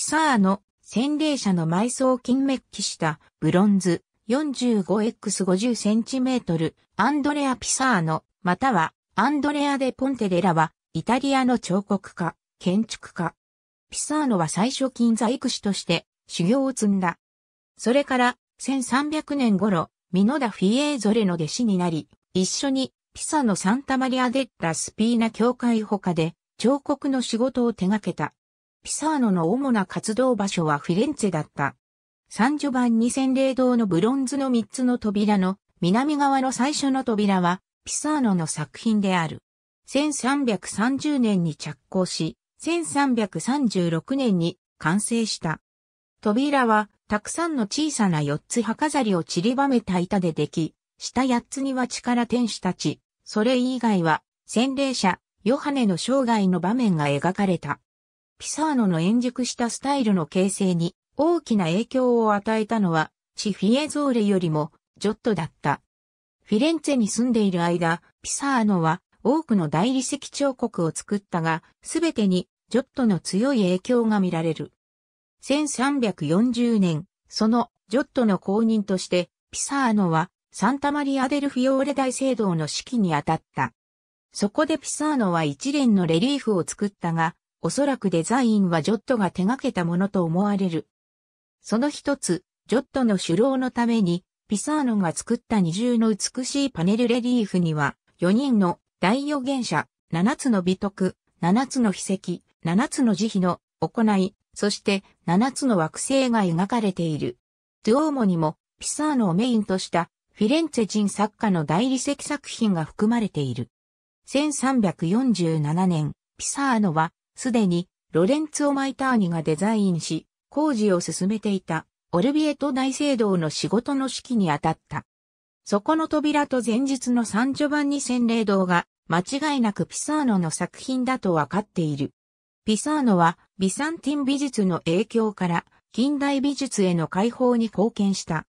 ピサーの洗礼者の埋葬金メッキしたブロンズ 45x50cm アンドレア・ピサーノまたはアンドレア・デ・ポンテデラはイタリアの彫刻家、建築家。ピサーノは最初金座育士として修行を積んだ。それから1300年頃、ミノダ・フィエーゾレの弟子になり、一緒にピサのサンタマリア・デッラ・スピーナ教会他で彫刻の仕事を手掛けた。ピサーノの主な活動場所はフィレンツェだった。三序版二千霊洗礼堂のブロンズの3つの扉の南側の最初の扉はピサーノの作品である。1330年に着工し、1336年に完成した。扉はたくさんの小さな4つ葉飾りを散りばめた板ででき、下8つには力天使たち、それ以外は洗礼者、ヨハネの生涯の場面が描かれた。ピサーノの円熟したスタイルの形成に大きな影響を与えたのは、チフィエゾーレよりも、ジョットだった。フィレンツェに住んでいる間、ピサーノは多くの大理石彫刻を作ったが、すべてにジョットの強い影響が見られる。1340年、そのジョットの公認として、ピサーノはサンタマリア・デルフィオーレ大聖堂の指揮に当たった。そこでピサーノは一連のレリーフを作ったが、おそらくデザインはジョットが手掛けたものと思われる。その一つ、ジョットの首脳のために、ピサーノが作った二重の美しいパネルレリーフには、4人の大預言者、7つの美徳、7つの秘跡、7つの慈悲の行い、そして7つの惑星が描かれている。ドゥオーモにもピサーノをメインとしたフィレンツェ人作家の大理石作品が含まれている。1347年、ピサーノはすでにロレンツォ・マイターニがデザインし、工事を進めていたオルビエト大聖堂の仕事の指揮に当たった。そこの扉と前日のサンジョバンニ洗礼堂が間違いなくピサーノの作品だとわかっている。ピサーノはビサンティン美術の影響から近代美術への解放に貢献した。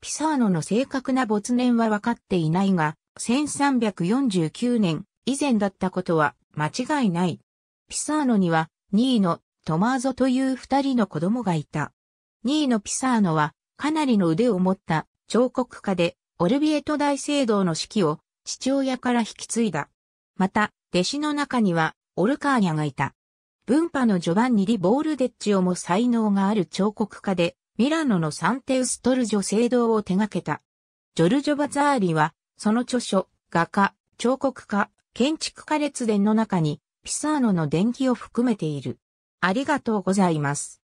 ピサーノの正確な没年は分かっていないが、1349年以前だったことは間違いない。ピサーノには、2位のトマーゾという二人の子供がいた。2位のピサーノは、かなりの腕を持った彫刻家で、オルビエト大聖堂の指揮を父親から引き継いだ。また、弟子の中には、オルカーニャがいた。文派のジョバンニ・リ・ボールデッチオも才能がある彫刻家で、ミラノのサンテウストルジョ聖堂を手掛けた。ジョルジョ・バザーリは、その著書、画家、彫刻家、建築家列伝の中に、ピサーノの電気を含めている。ありがとうございます。